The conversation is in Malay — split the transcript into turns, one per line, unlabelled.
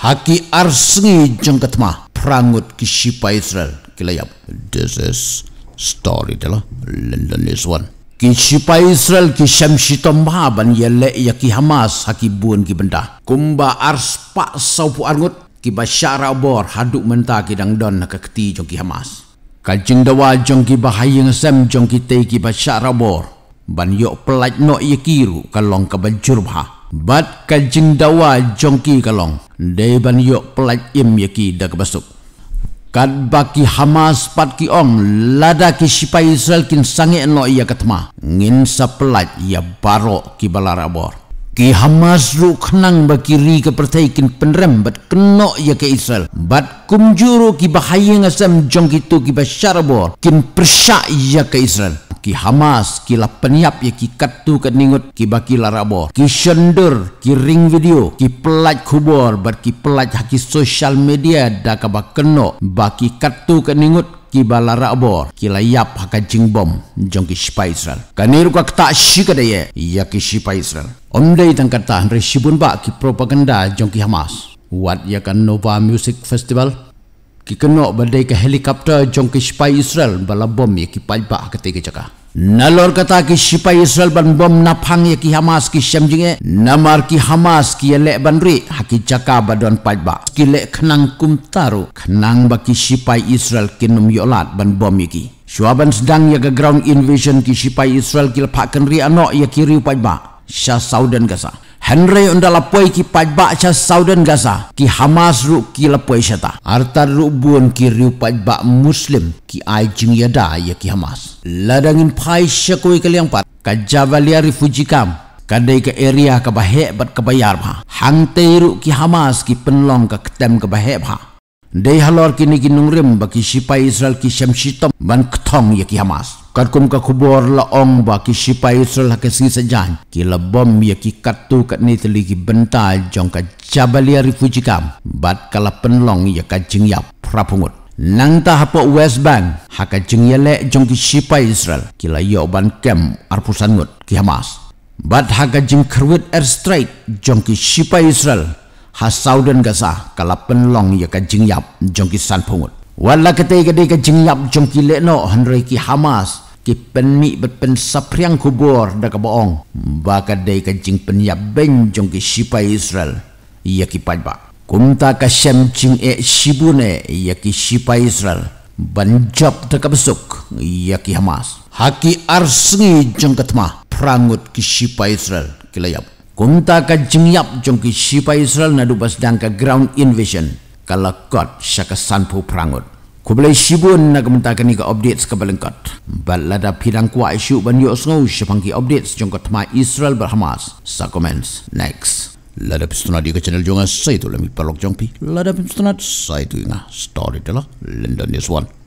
Haki arsengi jengket mah perangut kisipa Israel yap. This is story dela London is one. Kisipa Israel kisem shito mahaban yele ya ki Hamas haki buan ki Kumba ars pak saupu arngut ki basyara bor haduk menta ki dangdon na kekti jong ki Hamas. Kajeng dawa jong ki bahaya ngesem jong ki te ki bor. Ban yok pelajno no ya kiru kalong kebancur bahaya. Bat kajing dawa jongki kalong. ban yok pelat im yaki dak kebasuk. Kad baki Hamas pat ki om lada ki sipai Israel kin sangi no ia ketma. Ngin sapelat ia baro ki balar abor. Ki Hamas ru kenang baki ri ke pertai kin penrem bat keno ia ke Israel. Bat kumjuru ki bahaya ngasam jong kitu ki basyar abor kin persyak ia ke Israel ki Hamas, ki la peniap ya ki katu ke ningut, ki baki la rabo, ki shender, ki ring video, ki pelaj kubur, bar ki pelaj haki social media da ka ba keno, baki katu ke ningut, ki bala rabor ki layap haka jing bom jong ki sipai Israel kanir ka kata shi kada ye ya ki sipai Israel onde itang kata re shibun ba ki propaganda jong ki Hamas wat ya kan Nova Music Festival ki kena badai ke helikopter jong ke sipai Israel bala bom ye ki palpa ketik ke jaka nalor kata ki sipai Israel ban bom napang ye ki Hamas ki semjinge namar ki Hamas ki lek banri haki jaka badon palpa ki lek kenang kumtaru kenang baki sipai Israel kinum yolat ban bom ye ki Shuaban sedang ya ke ground invasion ki sipai Israel kil pak kenri anok ya kiri upajba. Syah Saudan kasah. Henry unda lapoi ki pajbak cha Saudan Gaza ki Hamas ru ki lapoi syata. Arta rubun ki riu pajbak Muslim ki ai jing yada ya ki Hamas. Ladangin pai syakui ke liang pat ka Javalia refugee camp. Kadai ke area ke bahek bat ke bayar bha. Hang teiru ki Hamas ki penlong ke ketem ke bahek bha dei halor kini ki nungrem ba ki sipai israel ki shamshitam man kthong ya ki hamas karkum ka khubor la ong ba ki sipai israel ha ke si sejan ki la bom ya ki katu ka niteli ki benta jong ka jabalia refugee bat kalapan long ya ka jing prapungut nang ta hapo west bank ha ka le jong ki sipai israel ki la yo ban kem arpusan ngut ki hamas bat ha ka air strike jong ki sipai israel hasau dan gasa kala long ya kajing yap jongki san pungut wala ketika de kajing yap jongki lekno hanrei ki hamas ki penmi bet pen sapriang kubur da kaboong ba kade kajing pen yap ben jongki sipa israel ya ki padba kumta kasem cing e sibune ya ki sipa israel banjap da kabsuk ya ki hamas haki arsngi jongketma prangut ki sipa israel yap. Kunta ka jingyap jong ki sipa Israel na dupas dang ka ground invasion kala kot sya ka sanpu perangut. Ku boleh sibun na kementa ka ni ka updates ka balengkot. Bat lada pidang kuwa isu ban yuk sengau sya pangki updates jong ka tema Israel berhamas. Sa comments next. Lada pistunat di ka channel jongas, saya tu lami perlok jong Lada pistunat, saya tu ingat. Story telah, London News one.